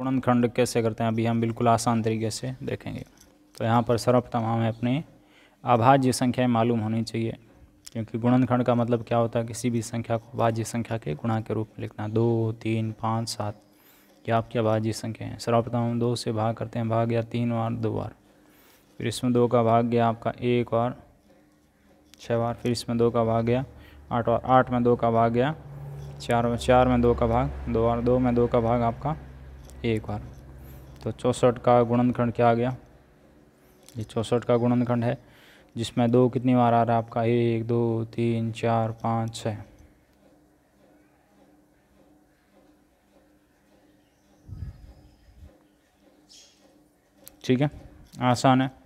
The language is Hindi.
गुणनखंड कैसे करते हैं अभी हम बिल्कुल आसान तरीके से देखेंगे तो यहाँ पर सर्वप्रथम हमें अपनी अभाज्य संख्याएँ मालूम होनी चाहिए क्योंकि गुणनखंड का मतलब क्या होता है किसी भी संख्या को अभाज्य संख्या के गुणा के रूप में लिखना दो तीन पाँच सात ये आपकी अभाज्य संख्या है सर्वप्रथम हम दो से भाग करते हैं भाग गया तीन बार दो बार फिर इसमें दो का भाग गया आपका एक बार छः बार फिर इसमें दो का भाग गया आठ बार आठ में दो का भाग गया चार में चार में दो का भाग दो बार दो में दो का भाग आपका एक बार तो चौंसठ का गुणनखंड क्या आ गया ये चौंसठ का गुणनखंड है जिसमें दो कितनी बार आ रहा है आपका एक दो तीन चार पाँच छः ठीक है आसान है